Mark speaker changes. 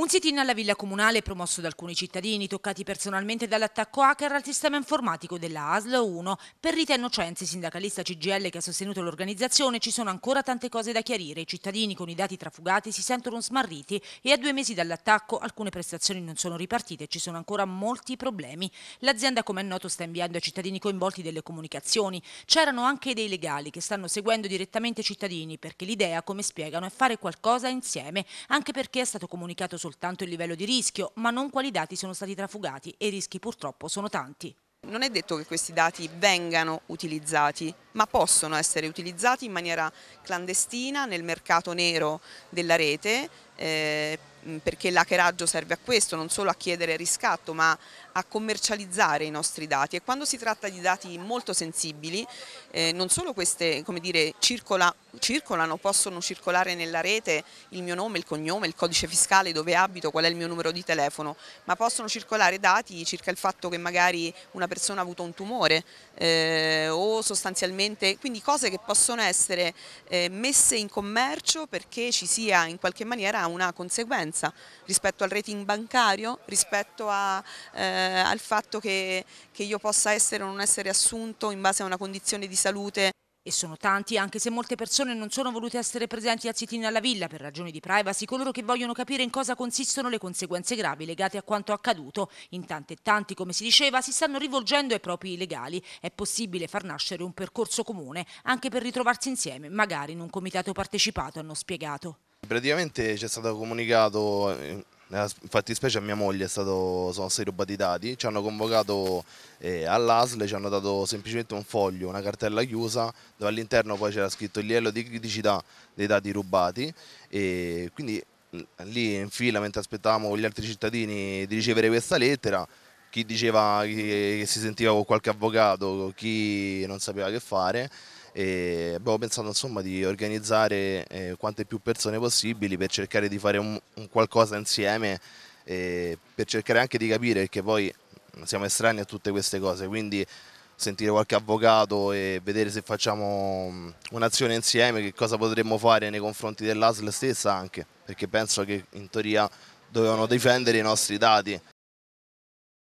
Speaker 1: Un sit-in alla villa comunale promosso da alcuni cittadini toccati personalmente dall'attacco hacker al sistema informatico della ASL 1. Per Rita Innocenzi, sindacalista CGL che ha sostenuto l'organizzazione, ci sono ancora tante cose da chiarire. I cittadini con i dati trafugati si sentono smarriti e a due mesi dall'attacco alcune prestazioni non sono ripartite e ci sono ancora molti problemi. L'azienda, come è noto, sta inviando ai cittadini coinvolti delle comunicazioni. C'erano anche dei legali che stanno seguendo direttamente i cittadini perché l'idea, come spiegano, è fare qualcosa insieme, anche perché è stato comunicato solo soltanto il livello di rischio, ma non quali dati sono stati trafugati e i rischi purtroppo sono tanti.
Speaker 2: Non è detto che questi dati vengano utilizzati, ma possono essere utilizzati in maniera clandestina nel mercato nero della rete eh, perché l'hackeraggio serve a questo, non solo a chiedere riscatto ma a commercializzare i nostri dati e quando si tratta di dati molto sensibili eh, non solo queste come dire, circola, circolano, possono circolare nella rete il mio nome, il cognome, il codice fiscale, dove abito, qual è il mio numero di telefono, ma possono circolare dati circa il fatto che magari una persona ha avuto un tumore eh, o sostanzialmente, quindi cose che possono essere eh, messe in commercio perché ci sia in qualche maniera una conseguenza rispetto al rating bancario, rispetto a, eh, al fatto che, che io possa essere o non essere assunto in base a una condizione di salute e sono tanti anche
Speaker 1: se molte persone non sono volute essere presenti a sit-in alla villa per ragioni di privacy coloro che vogliono capire in cosa consistono le conseguenze gravi legate a quanto accaduto. In tanti e tanti, come si diceva, si stanno rivolgendo ai propri legali. È possibile far nascere un percorso comune anche per ritrovarsi insieme, magari in un comitato partecipato, hanno spiegato.
Speaker 3: Praticamente ci è stato comunicato eh, eh, infatti specie a mia moglie stato, sono stati rubati i dati, ci hanno convocato eh, all'ASL, ci hanno dato semplicemente un foglio, una cartella chiusa dove all'interno poi c'era scritto il livello di criticità dei dati rubati e quindi lì in fila mentre aspettavamo gli altri cittadini di ricevere questa lettera chi diceva che si sentiva con qualche avvocato, chi non sapeva che fare e abbiamo pensato insomma di organizzare eh, quante più persone possibili per cercare di fare un, un qualcosa insieme eh, per cercare anche di capire perché poi siamo estranei a tutte queste cose quindi sentire qualche avvocato e vedere se facciamo mm, un'azione insieme che cosa potremmo fare nei confronti dell'ASL stessa anche perché penso che in teoria dovevano difendere i nostri dati